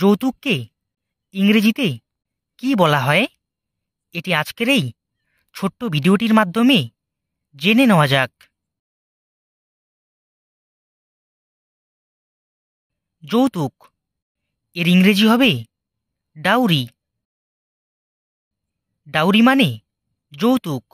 যৌতুককে ইংরেজিতে কি বলা হয় এটি আজকের এই ছোট্ট ভিডিওটির মাধ্যমে জেনে নেওয়া যাক যৌতুক এর ইংরেজি হবে ডাউরি ডাউরি মানে যৌতুক